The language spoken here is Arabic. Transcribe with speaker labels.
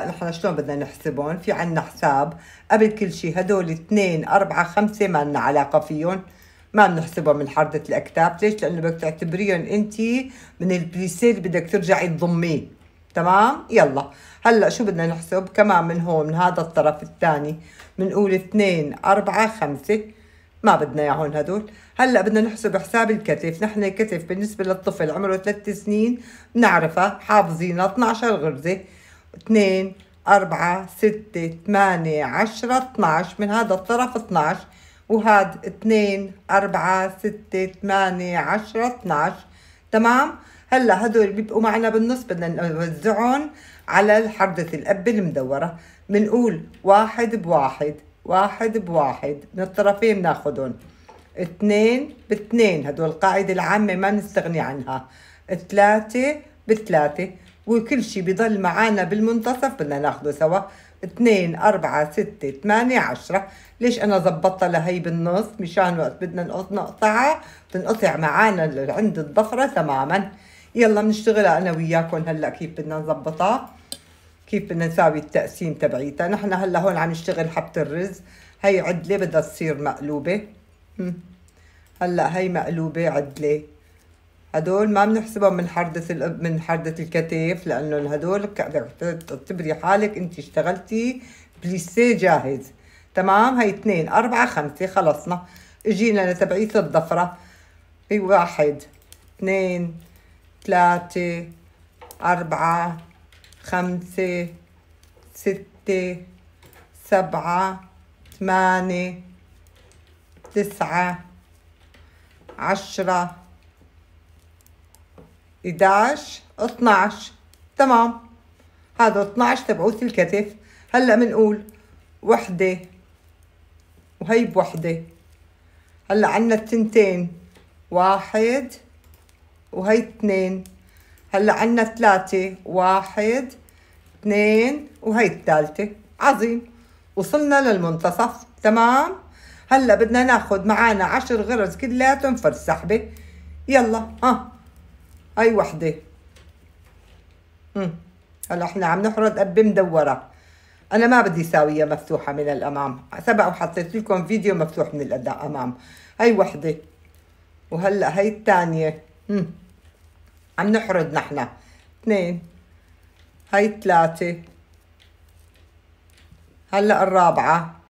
Speaker 1: نحن شلون بدنا نحسبهم في عنا حساب قبل كل شيء هدول اثنين أربعة خمسة ما لنا علاقة فيهم ما بنحسبهم من حردة الأكتاف ليش لأنه بدك تعتبريهم أنت من البريسيل بدك ترجعي تضميه تمام يلا هلا شو بدنا نحسب كمان من هون من هذا الطرف الثاني بنقول اثنين أربعة خمسة ما بدنا ياهون هدول هلا بدنا نحسب حساب الكتف نحن الكتف بالنسبه للطفل عمره ثلاث سنين بنعرفها حافظينها 12 غرزه 2 4 6 8 10 12 من هذا الطرف 12 وهذا 2 4 6 8 10 12 تمام هلا هدول بيبقوا معنا بالنص بدنا نوزعهم على حردة الأب المدورة بنقول واحد بواحد واحد بواحد من الطرفين بناخدهم اثنين باثنين هدول القاعدة العامة ما نستغني عنها ثلاثة بثلاثة وكل شي بضل معانا بالمنتصف بدنا ناخده سوا 2 أربعة ستة 8 عشرة ليش أنا ظبطتها لهي بالنص مشان وقت بدنا نقص نقطعها بتنقطع معانا عند الضفرة تماما يلا بنشتغلها أنا وياكم هلأ كيف بدنا نظبطها كيف بدنا نساوي التقسيم تبعيتها نحن هلأ هون عم نشتغل حبة الرز هي عدلة بدها تصير مقلوبة هلأ هي مقلوبة عدلة هدول ما بنحسبهم من حردة من حردة الكتف لأنه هدول تعتبري حالك أنت اشتغلتي بليسيه جاهز تمام هي اثنين أربعة خمسة خلصنا اجينا لتبعيث الضفرة في واحد اثنين ثلاثة أربعة خمسة ستة سبعة ثمانية تسعة عشرة 11 12 تمام هذا 12 تبعوث الكتف هلا بنقول وحده وهي بوحده هلا عنا التنتين واحد وهي اثنين هلا عنا ثلاثة واحد اثنين وهي الثالثة عظيم وصلنا للمنتصف تمام هلا بدنا ناخد معانا عشر غرز كلياتهم فرز سحبة يلا ها آه. اي وحده هلا احنا عم نحرض قبه مدوره انا ما بدي ساويه مفتوحه من الامام سبق وحطيت لكم فيديو مفتوح من الامام هاي وحده وهلا هاي الثانيه عم نحرض نحن اثنين هاي ثلاثه هلا الرابعه